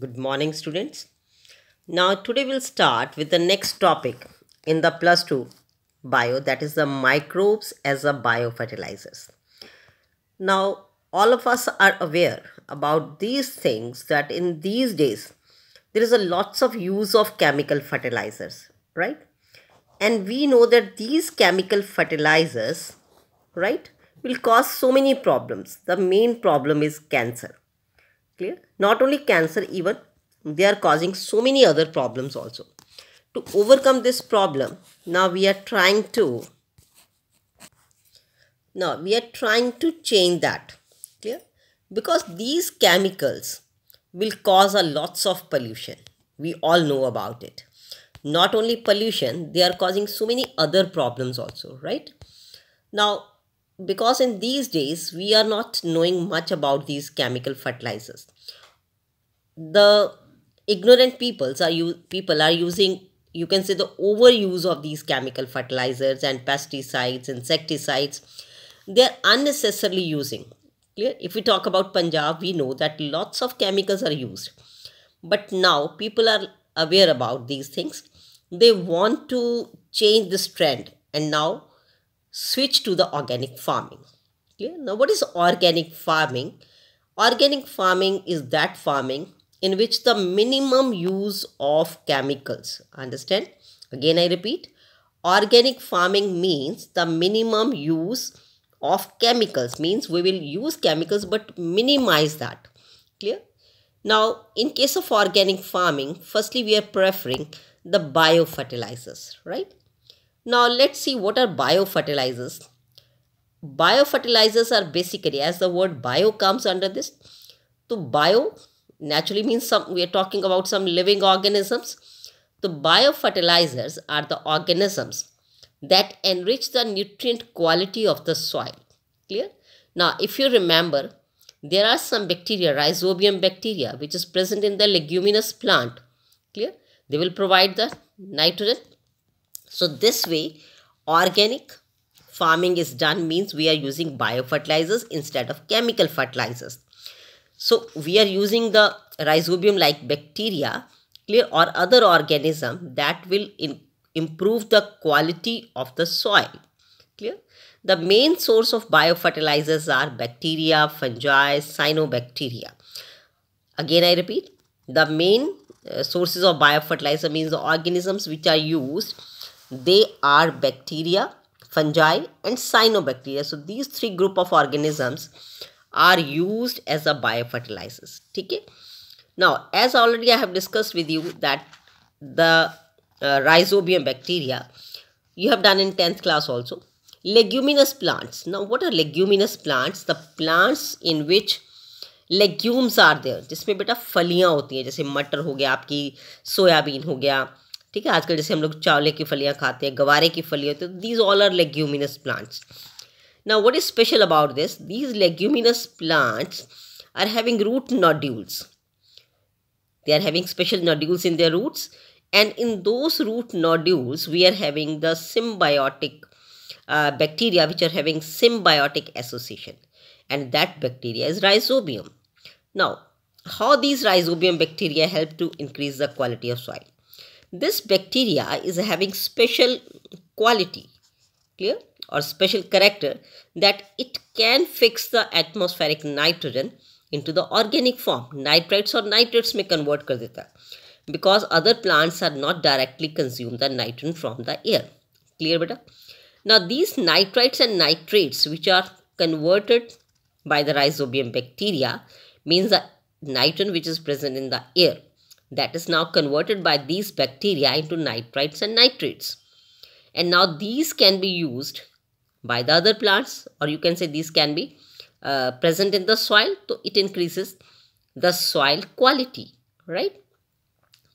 Good morning students. Now today we'll start with the next topic in the plus 2 bio that is the microbes as a biofertilizers. Now all of us are aware about these things that in these days there is a lots of use of chemical fertilizers right and we know that these chemical fertilizers right will cause so many problems the main problem is cancer Clear? Not only cancer, even they are causing so many other problems also. To overcome this problem, now we are trying to now we are trying to change that. Clear? Because these chemicals will cause a lots of pollution. We all know about it. Not only pollution, they are causing so many other problems also, right? Now, because in these days we are not knowing much about these chemical fertilizers the ignorant peoples are you people are using you can say the overuse of these chemical fertilizers and pesticides insecticides they're unnecessarily using clear if we talk about punjab we know that lots of chemicals are used but now people are aware about these things they want to change this trend and now switch to the organic farming clear now what is organic farming organic farming is that farming in which the minimum use of chemicals. Understand? Again, I repeat. Organic farming means the minimum use of chemicals. Means we will use chemicals but minimize that. Clear? Now, in case of organic farming, firstly, we are preferring the biofertilizers, right? Now, let's see what are biofertilizers. Biofertilizers are basically, as the word bio comes under this, to bio naturally means some we are talking about some living organisms the biofertilizers are the organisms that enrich the nutrient quality of the soil clear now if you remember there are some bacteria rhizobium bacteria which is present in the leguminous plant clear they will provide the nitrogen so this way organic farming is done means we are using biofertilizers instead of chemical fertilizers so we are using the rhizobium like bacteria clear or other organism that will in, improve the quality of the soil clear the main source of biofertilizers are bacteria fungi cyanobacteria again i repeat the main uh, sources of biofertilizer means the organisms which are used they are bacteria fungi and cyanobacteria so these three group of organisms are used as a biofertilizers ठीक है now as already I have discussed with you that the uh, rhizobium bacteria you have done in 10th class also leguminous plants now what are leguminous plants the plants in which legumes are there जिसमें बेटा फलियाँ होती हैं जैसे मटर हो गया आपकी सोयाबीन हो गया ठीक है आजकल जैसे हम लोग चावले की फलियाँ खाते हैं गवारे की फलियाँ तो these all are leguminous plants Now, what is special about this? These leguminous plants are having root nodules. They are having special nodules in their roots and in those root nodules we are having the symbiotic uh, bacteria which are having symbiotic association and that bacteria is rhizobium. Now, how these rhizobium bacteria help to increase the quality of soil? This bacteria is having special quality, clear? or special character that it can fix the atmospheric nitrogen into the organic form nitrites or nitrates may convert कर देता because other plants are not directly consume the nitrogen from the air clear बेटा now these nitrites and nitrates which are converted by the rhizobium bacteria means the nitrogen which is present in the air that is now converted by these bacteria into nitrites and nitrates and now these can be used by the other plants or you can say these can be uh, present in the soil so it increases the soil quality right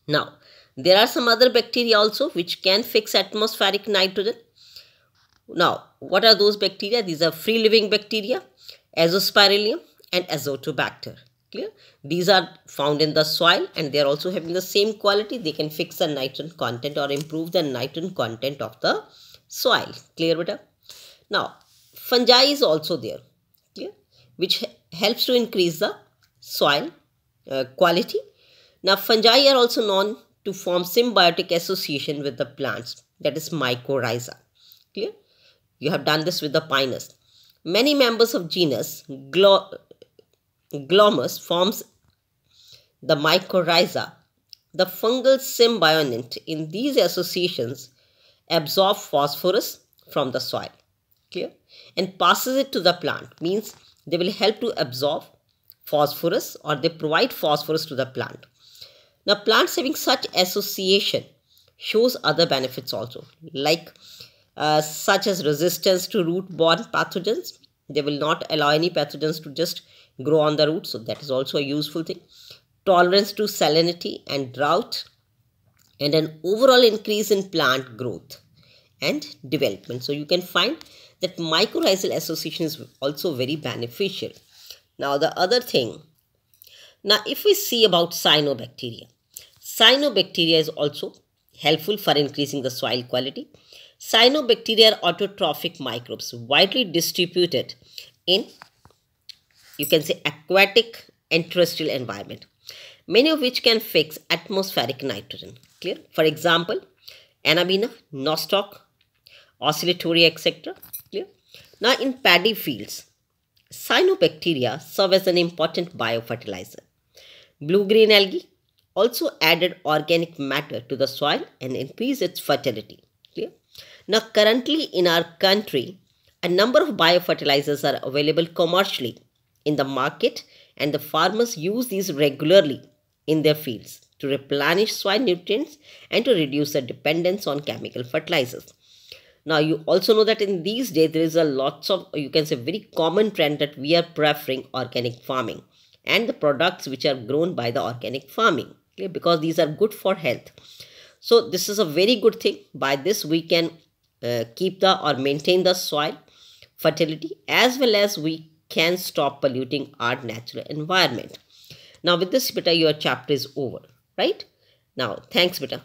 now there are some other bacteria also which can fix atmospheric nitrogen now what are those bacteria these are free living bacteria azospirillum and azotobacter clear these are found in the soil and they are also having the same quality they can fix the nitrogen content or improve the nitrogen content of the soil clear beta now, fungi is also there, clear, which helps to increase the soil uh, quality. Now, fungi are also known to form symbiotic association with the plants, that is mycorrhiza. Clear? You have done this with the pinus. Many members of genus Glo Glomus forms the mycorrhiza. The fungal symbiont in these associations absorb phosphorus from the soil clear and passes it to the plant means they will help to absorb phosphorus or they provide phosphorus to the plant now plants having such association shows other benefits also like uh, such as resistance to root borne pathogens they will not allow any pathogens to just grow on the root so that is also a useful thing tolerance to salinity and drought and an overall increase in plant growth and development so you can find that mycorrhizal association is also very beneficial. Now the other thing, now if we see about cyanobacteria, cyanobacteria is also helpful for increasing the soil quality. Cyanobacteria are autotrophic microbes widely distributed in, you can say, aquatic and terrestrial environment, many of which can fix atmospheric nitrogen. Clear? For example, Anabina, Nostoc, Oscillatory, etc. Now in paddy fields, cyanobacteria serve as an important biofertilizer. Blue-green algae also added organic matter to the soil and increased its fertility. Clear? Now currently in our country, a number of biofertilizers are available commercially in the market and the farmers use these regularly in their fields to replenish soil nutrients and to reduce their dependence on chemical fertilizers. Now you also know that in these days there is a lots of you can say very common trend that we are preferring organic farming and the products which are grown by the organic farming okay, because these are good for health. So this is a very good thing. By this we can uh, keep the or maintain the soil fertility as well as we can stop polluting our natural environment. Now with this beta your chapter is over, right? Now thanks beta.